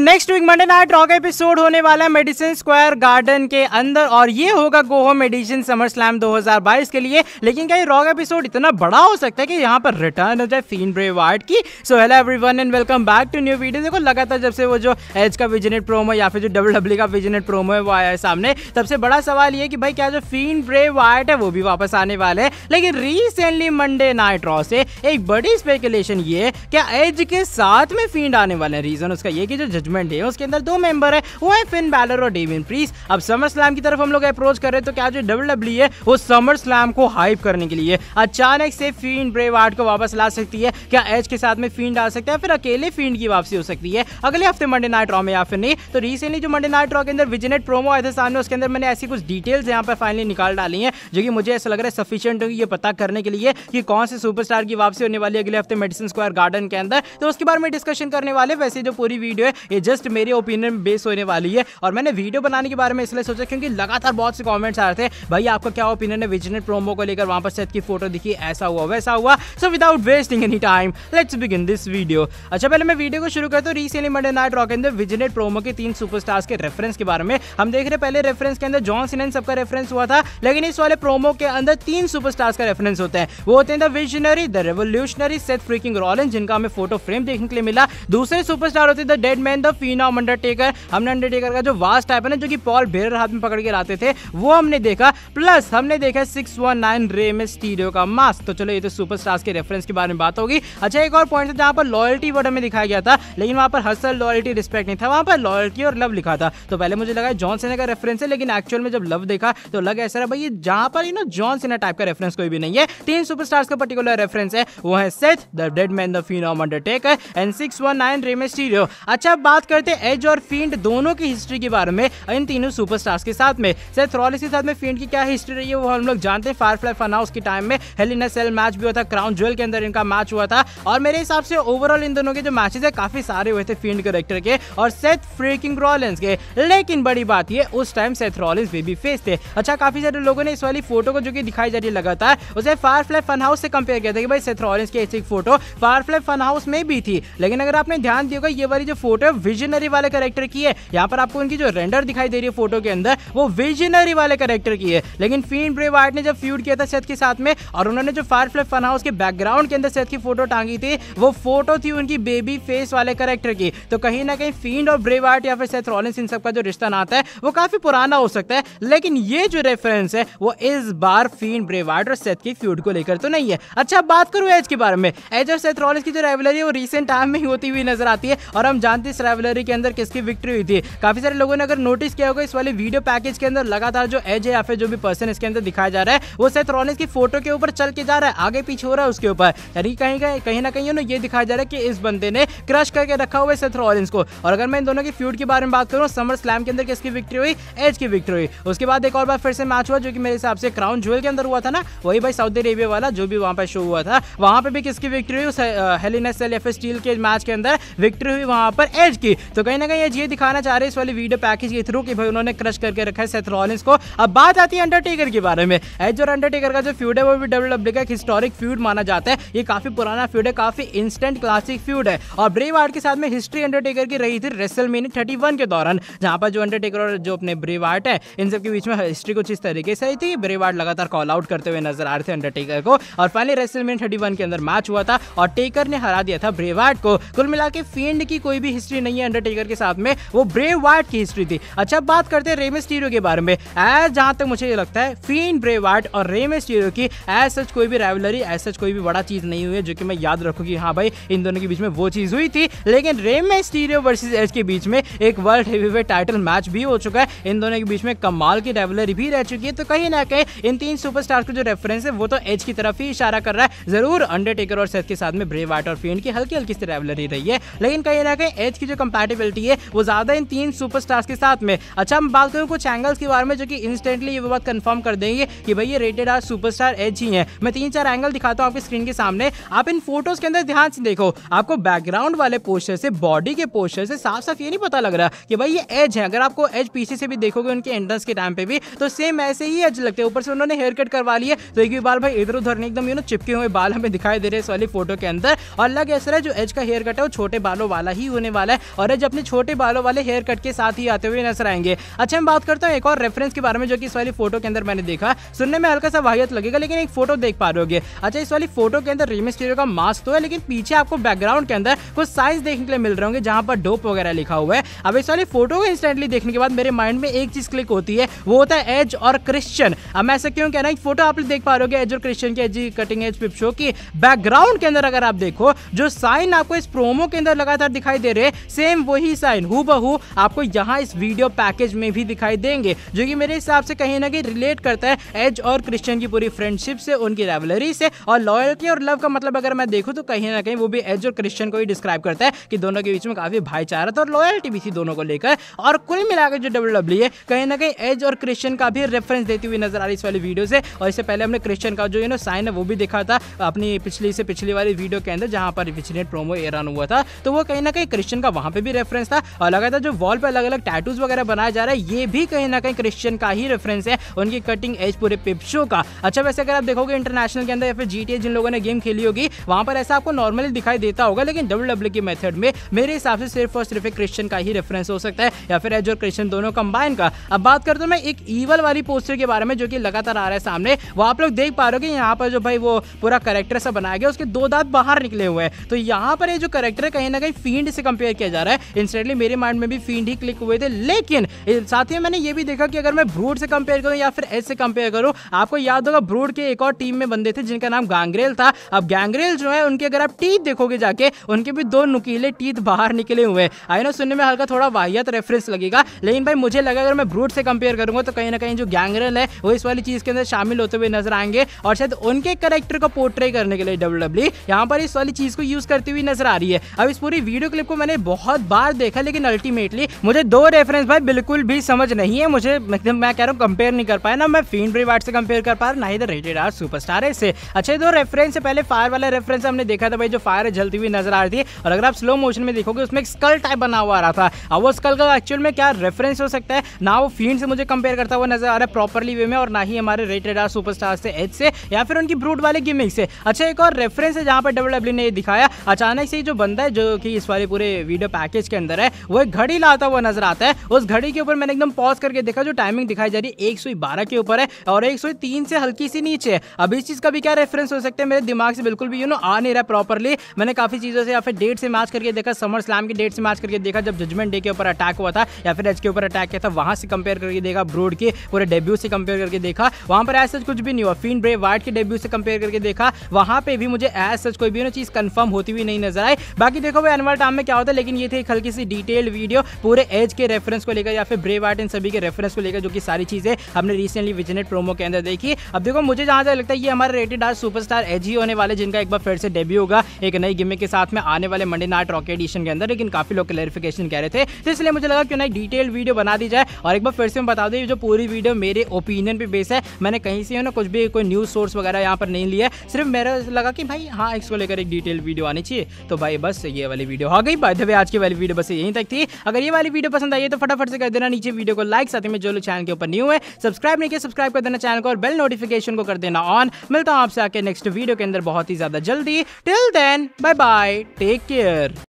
next week Monday night Raw episode होने वाला है मेडिसिन स्क्वायर गार्डन के अंदर और ये होगा गोहो मेडिसिन समर स्लैम 2022 के लिए लेकिन क्या ये रॉक एपिसोड इतना बड़ा हो सकता है कि यहाँ पर रिटर्न हो जाए फीन ब्रे वार्ड की so hello everyone and welcome back to new video देखो लगातार जब से वो जो एच का विजनेट प्रोमो या फिर जो डब्ल्यू डब्ल्यू e का विजनेट प्रोमो है वो आया है सामने तब से बड़ा सवाल ये कि भाई क्या जो फीन ब्रे वार्ड है वो भी वापस आने वाले हैं लेकिन रिसेंटली मंडे नाइट रॉ से एक बड़ी स्पेकुलेशन ये क्या एज के साथ में फीड आने वाले हैं रीजन उसका ये कि जो जजमेंट डे उसके अंदर दो मेंबर है वो है फिन बैलर और डेविन प्रीस अब समर स्लैम की तरफ हम लोग अप्रोच कर रहे हैं तो क्या जो डब्ल्यू e है वो समर स्लैम को हाइप करने के लिए अचानक से फीड ब्रेव आर्ट को वापस ला सकती है क्या एज के साथ में फीड आ सकता है फिर अकेले फीड की वापसी हो सकती है अगले हफ्ते मंडे नाइट रॉ में या फिर नहीं तो रिसेंटली जो मंडे नाइट रॉ के अंदर विजनेट प्रोमो आए थे सामने उसके अंदर मैंने ऐसी कुछ डिटेल्स यहाँ पर फाइनली निकाल डाली है जो कि मुझे ऐसा लग रहा है सफिशियंट होगी ये पता करने के लिए कि कौन से सुपरस्टार की वापसी होने वाली है अगले हफ्ते मेडिसिन स्क्वायर गार्डन के अंदर तो उसके बारे में डिस्कशन करने वाले वैसे जो पूरी वीडियो है ये ये जस्ट मेरे ओपिनियन बेस होने वाली है और मैंने वीडियो बनाने के बारे में इसलिए सोचा क्योंकि लगातार बहुत से कॉमेंट्स आ रहे थे भाई आपका क्या ओपिनियन है विजनेट प्रोमो को लेकर वहाँ पर सेथ की फोटो दिखी ऐसा हुआ वैसा हुआ so without wasting any time let's begin this video अच्छा पहले मैं वीडियो को शुरू करता हूँ recently Monday night Raw and vignette promo के तीन सुपरस्टार्स के रेफरेंस के बारे में हम देख रहे पहले रेफरेंस के अंदर जॉन सिनेन सबका रेफरेंस हुआ था लेकिन इस वाले प्रोमो के अंदर तीन सुपरस्टार्स का रेफरेंस होते हैं वो होते हैं the visionary the revolutionary Seth freaking Rollins जिनका हमें फोटो फ्रेम देखने के लिए मिला दूसरे सुपरस्टार होते हैं the dead man and the phenom Undertaker हमने अंडरटेकर का जो वास्ट टाइप है ना जो कि पॉल बेरर हाथ में पकड़ के लाते थे वो हमने देखा प्लस हमने देखा six one nine Rey Mysterio का मास्क तो चलो ये तो सुपर स्टार्स के रेफरेंस के बारे में बात होगी अच्छा एक और पॉइंट था जहाँ पर लॉयल्टी वर्ड हमें दिखाया गया था लेकिन वहाँ पर हसल लॉयल्टी रिस्पेक्ट नहीं था वहाँ पर लॉयल्टी और लव लिखा था तो पहले मुझे लगा जॉन सेना का रेफरेंस है लेकिन एक्चुअल में जब लव देखा तो लग ऐसा रहा भाई जहाँ पर ना जॉन सेना टाइप का रेफरेंस कोई भी नहीं है तीन सुपर स्टार्स का पर्टिकुलर रेफरेंस है वो है Seth the dead man the phenom Undertaker and six one nine Mysterio अच्छा बात करते हैं एज और फील्ड दोनों की हिस्ट्री के बारे में इन तीनों सुपरस्टार्स के साथ में सैथ रॉलिस के साथ में फील्ड की क्या हिस्ट्री रही है वो हम लोग जानते हैं फायर फायरफ्लाई फना उसके टाइम में हेली सेल मैच भी हुआ था क्राउन ज्वेल के अंदर इनका मैच हुआ था और मेरे हिसाब से ओवरऑल इन दोनों के जो मैचेस है काफी सारे हुए थे फील्ड करेक्टर के और सेथ फ्रेकिंग रॉलिन्स के लेकिन बड़ी बात ये उस time Seth Rollins baby face थे अच्छा काफी सारे लोगों ने इस वाली फोटो को जो कि दिखाई जा रही लगातार उसे फायर फ्लाई फन हाउस से कंपेयर किया था कि भाई सेथ रॉलिन्स की ऐसी photo Firefly fun house में भी थी लेकिन अगर आपने ध्यान दिया ये वाली जो फोटो है विजनरी वाले करेक्टर की है यहाँ पर आपको उनकी जो रेंडर दिखाई दे रही है फोटो के अंदर वो विजनरी वाले करेक्टर की है लेकिन फीन ब्रे वाइट ने जब फ्यूड किया था सेथ के साथ में और उन्होंने जो फायर फ्लैप फन हाउस के बैकग्राउंड के अंदर सेथ की फोटो टांगी थी वो फोटो थी उनकी बेबी फेस वाले करेक्टर की तो कहीं ना कहीं फीड और ब्रे वाइट या फिर सेथ रॉलिस इन सबका जो रिश्ता नाता है वो काफी पुराना हो सकता है लेकिन ये जो रेफरेंस है वो इस बार फीन ब्रे वाइट और सेथ की फ्यूड को लेकर तो नहीं है अच्छा बात करूँ एज के बारे में एज और सेथ रॉलिस की जो रेवलरी है वो रिसेंट टाइम में ही होती हुई नजर आती है और हम जानते हैं राइवलरी के अंदर किसकी विक्ट्री हुई थी काफी सारे लोगों ने अगर नोटिस किया होगा इस वाले वीडियो पैकेज के अंदर लगातार जो एज है या फिर जो भी पर्सन इसके अंदर दिखाया जा रहा है वो सेथ रॉलिंस की फोटो के ऊपर चल के जा रहा है आगे पीछे हो रहा है उसके ऊपर यानी कहीं कहीं ना कहीं ये दिखाया जा रहा है कि इस बंदे ने क्रश करके रखा हुआ है सेथ रॉलिस को और अगर मैं इन दोनों की फ्यूड के बारे में बात करूँ समर स्लैम के अंदर किसकी विक्ट्री हुई एज की विक्ट्री हुई उसके बाद एक और बार फिर से मैच हुआ जो कि मेरे हिसाब से क्राउन ज्वेल के अंदर हुआ था ना वही भाई सऊदी अरेबिया वाला जो भी वहाँ पर शो हुआ था वहाँ पर भी किसकी विक्ट्री हुई हेलीनेस एल एफ स्टील के मैच के अंदर विक्ट्री हुई वहाँ पर एज की तो कहीं ना कहीं ये दिखाना चाह रहे हैं इस वाले वीडियो पैकेज के थ्रू कि भाई उन्होंने क्रश करके रखा है सेथ रॉलिंस को अब बात आती है अंडरटेकर के बारे में एज और अंडरटेकर का जो फ्यूड है वो भी डब्ल्यू डब्ल्यू का एक हिस्टोरिक फ्यूड माना जाता है ये काफी पुराना फ्यूड है काफी इंस्टेंट क्लासिक फ्यूड है और ब्रेव आर्ट के साथ में हिस्ट्री अंडरटेकर की रही थी रेसल मीनी थर्टी के दौरान जहां पर जो अंडरटेकर और जो अपने ब्रेव आर्ट है इन सबके बीच में हिस्ट्री कुछ इस तरीके से आई थी ब्रेव आर्ट लगातार कॉल आउट करते हुए नजर आ रहे थे अंडरटेकर को और फाइनली रेसल मीनी थर्टी के अंदर मैच हुआ था और टेकर ने हरा दिया था ब्रेव आर्ट को कुल मिला के फील्ड की कोई भी हिस्ट्री नहीं है अंडरटेकर के साथ में वो ब्रेव वार्ड की हिस्ट्री थी अच्छा बात करते हैं रेमे स्टीरियो के बारे में एज जहाँ तक मुझे ये लगता है फीन ब्रेव वार्ड और रेमे स्टीरियो की एज सच कोई भी रेवलरी एज सच कोई भी बड़ा चीज़ नहीं हुई है जो कि मैं याद रखू कि हाँ भाई इन दोनों के बीच में वो चीज़ हुई थी लेकिन रेमे स्टीरियो वर्सेज एज के बीच में एक world heavyweight title match भी हो चुका है इन दोनों के बीच में कमाल की रेवलरी भी रह चुकी है तो कहीं ना कहीं इन तीन सुपरस्टार्स का जो रेफरेंस है वो तो एज की तरफ ही इशारा कर रहा है जरूर अंडरटेकर और सेथ के साथ में ब्रेव आर्ट और फीन की हल्की हल्की सी रेवलरी रही है लेकिन कहीं ना कहीं एज की जो कंपैटिबिलिटी है वो ज़्यादा इन तीन सुपरस्टार्स के साथ में अच्छा हम बात करें कुछ एंगल्स के बारे में जो कि इंस्टेंटली ये बात कंफर्म कर देंगे कि भाई ये रेटेड आर सुपरस्टार एज ही है मैं तीन चार एंगल दिखाता हूँ आपकी स्क्रीन के सामने आप इन फोटोज के अंदर ध्यान से देखो आपको बैकग्राउंड वाले पोस्टर से बॉडी के पोस्टर से साफ साफ ये नहीं पता लग रहा कि भाई ये एज है अगर आपको एज पीछे से भी देखोगे उनके एंट्रेंस के टाइम पे भी तो सेम ऐसे ही एज लगते हैं ऊपर से उन्होंने हेयर कट करवा लिया तो एक भी बाल भाई इधर उधर नहीं एकदम यू नो चिपके हुए बाल हमें दिखाई दे रहे इस वाली फोटो के अंदर और लग ऐसा जो एज का हेयर कट है वो छोटे बालों वाला ही होने वाला है और आज अपने छोटे बालों वाले हेयर कट के साथ ही आते हुए नजर आएंगे अच्छा मैं बात करता हूँ एक और रेफरेंस के बारे में जो कि इस वाली फोटो के अंदर मैंने देखा सुनने में हल्का सा वाहियत लगेगा लेकिन एक फोटो देख पा रहे अच्छा इस वाली फोटो के अंदर रिमिस्टीरियो का मास्क तो है लेकिन पीछे आपको बैकग्राउंड के अंदर कुछ साइज देखने के लिए मिल रहे होंगे जहां पर डोप वगैरह लिखा हुआ है अब इस वाली फोटो को इंस्टेंटली देखने के बाद मेरे माइंड में एक चीज क्लिक होती है वो होता है एज और क्रिश्चियन अब मैं ऐसा क्यों कह रहा हूँ फोटो आप देख पा रहे एज और क्रिश्चियन की edgy cutting edge peep show की बैकग्राउंड के अंदर अगर आप देखो जो साइन आपको इस प्रोमो के अंदर लगातार दिखाई दे रहे सेम वही साइन हु बहू आपको यहाँ इस वीडियो पैकेज में भी दिखाई देंगे जो कि मेरे हिसाब से कहीं ना कहीं रिलेट करता है एज और क्रिश्चियन की पूरी फ्रेंडशिप से उनकी रेवलरी से और लॉयल्टी और लव का मतलब अगर मैं देखूँ तो कहीं ना कहीं वो भी एज और क्रिश्चियन को ही डिस्क्राइब करता है कि दोनों के बीच में काफ़ी भाईचारा था और लॉयल्टी भी थी दोनों को लेकर और कुल मिलाकर जो डब्ल्यू डब्ल्यू e है कहीं ना कहीं एज और क्रिश्चियन का भी रेफरेंस देती हुई नजर आ रही इस वाली वीडियो से और इससे पहले हमने क्रिश्चियन का जो यू नो साइन है वो भी देखा था अपनी पिछली से पिछली वाली वीडियो के अंदर जहां पर पिछले प्रोमो एरान हुआ था तो वो कहीं ना कहीं क्रिश्चियन का वहां पे भी रेफरेंस था और लगातार जो वॉल पे अलग अलग टैटूज वगैरह बनाया जा रहा है ये भी कहीं ना कहीं क्रिश्चियन का ही रेफरेंस है उनकी कटिंग एज पूरे पिप का अच्छा वैसे अगर आप देखोगे इंटरनेशनल के अंदर या फिर जी जिन लोगों ने गेम खेली होगी वहां पर ऐसा आपको नॉर्मली दिखाई देता होगा लेकिन डब्ल्यू डब्ल्यू की मेथड में मेरे हिसाब से सिर्फ और सिर्फ एक क्रिश्चियन का ही रेफरेंस हो सकता है या फिर एज और क्रिश्चियन दोनों कंबाइन का अब बात करते हूँ मैं एक ईवल वाली पोस्टर के बारे में जो कि लगातार आ रहा है सामने वो आप लोग देख पा रहे हो कि यहाँ पर जो भाई वो पूरा करेक्टर सा बनाया गया उसके दो दांत बाहर निकले हुए हैं तो यहाँ पर ये जो करेक्टर कहीं ना कहीं फील्ड से कंपेयर किया किया जा रहा है इंस्टेंटली मेरे माइंड में भी फीड ही क्लिक हुए थे लेकिन साथ ही मैंने ये भी देखा कि अगर मैं ब्रूड से कंपेयर करूँ या फिर एस से कंपेयर करूँ आपको याद होगा ब्रूड के एक और टीम में बंदे थे जिनका नाम गांग्रेल था अब गैंग्रेल जो है उनके अगर आप टीथ देखोगे जाके उनके भी दो नुकीले टीथ बाहर निकले हुए आई नो सुनने में हल्का थोड़ा वाहियत रेफरेंस लगेगा लेकिन भाई मुझे लगा अगर मैं ब्रूड से कंपेयर करूंगा तो कहीं ना कहीं जो गैंग्रेल है वो इस वाली चीज़ के अंदर शामिल होते हुए नजर आएंगे और शायद उनके करेक्टर को पोर्ट्रे करने के लिए डब्ल्यू डब्ल्यू e यहाँ पर इस वाली चीज़ को यूज़ करती हुई नजर आ रही है अब इस पूरी वीडियो क्लिप को मैंने बहुत बार देखा लेकिन अल्टीमेटली मुझे दो रेफरेंस भाई बिल्कुल भी समझ नहीं है मुझे मतलब मैं कह रहा हूँ कंपेयर नहीं कर पाया ना मैं फीन रिवार्ड से कंपेयर कर पा रहा ना ही रेटेड आर सुपर है से अच्छा दो रेफरेंस से पहले फायर वाला रेफरेंस हमने देखा था भाई जो फायर जलती हुई नजर आ रही थी और अगर आप स्लो मोशन में देखोगे उसमें एक स्कल टाइप बना हुआ आ रहा था अब वो स्कल का एक्चुअल में क्या रेफरेंस हो सकता है ना वो फीन से मुझे कंपेयर करता हुआ नजर आ रहा है प्रॉपरली वे में और ना ही हमारे रेटेड आर स्टार से एच से या फिर उनकी ब्रूट वाले गेमिंग से अच्छा एक और रेफरेंस है जहाँ पर डब्ल्यू e ने दिखाया अचानक से जो बंदा है जो कि इस वाले पूरे वीडियो पैकेज के अंदर है वो एक घड़ी लाता हुआ नजर आता है उस घड़ी के ऊपर मैंने एकदम पॉज करके देखा जो टाइमिंग दिखाई जा रही है एक सौ बारह के ऊपर है और एक सौ तीन से हल्की सी नीचे है अब इस चीज का भी क्या रेफरेंस हो सकता है मेरे दिमाग से बिल्कुल भी यू नो आ नहीं रहा प्रॉपरली मैंने काफी चीजों से या फिर डेट से मैच करके देखा समर स्लैम की डेट से मैच करके देखा जब जजमेंट डे के ऊपर अटैक हुआ था या फिर एच के ऊपर अटैक किया था वहां से कंपेयर करके देखा ब्रोड के पूरे डेब्यू से कंपेयर करके देखा वहां पर ऐसा कुछ भी नहीं हुआ फीन ब्रे वाइट के डेब्यू से कंपेयर करके देखा वहां पे भी मुझे एज सच कोई भी ना चीज कंफर्म होती हुई नहीं नजर आई बाकी देखो वो एनवल टाइम में क्या होता है लेकिन ये थे एक हल्की सी डिटेल वीडियो पूरे एज के रेफरेंस को लेकर या फिर ब्रेव आर्ट इन सभी के रेफरेंस को लेकर जो कि सारी चीज़ें हमने रिसेंटली विजनेट प्रोमो के अंदर देखी अब देखो मुझे जहाँ तक लगता है ये हमारे रेटेड आर सुपरस्टार एज ही होने वाले जिनका एक बार फिर से डेब्यू होगा एक नई गिमे के साथ में आने वाले मंडे नाइट रॉक एडिशन के अंदर लेकिन काफ़ी लोग क्लेरिफिकेशन कह रहे थे तो इसलिए मुझे लगा क्यों ना डिटेल वीडियो बना दी जाए और एक बार फिर से मैं बता दूँ जो पूरी वीडियो मेरे ओपिनियन पर बेस है मैंने कहीं से ना कुछ भी कोई न्यूज़ सोर्स वगैरह यहाँ पर नहीं लिया सिर्फ मेरा लगा कि भाई हाँ इसको लेकर एक डिटेल वीडियो आनी चाहिए तो भाई बस ये वाली वीडियो आ गई बाय द वे आज आज की वाली वीडियो बस यहीं तक थी अगर ये वाली वीडियो पसंद आई है तो फटाफट से कर देना नीचे वीडियो को लाइक साथ में जो लोग चैनल के ऊपर न्यू है सब्सक्राइब नहीं किया सब्सक्राइब कर देना चैनल को और बेल नोटिफिकेशन को कर देना ऑन मिलता हूँ आपसे आके नेक्स्ट वीडियो के अंदर बहुत ही ज्यादा जल्दी till then bye bye take care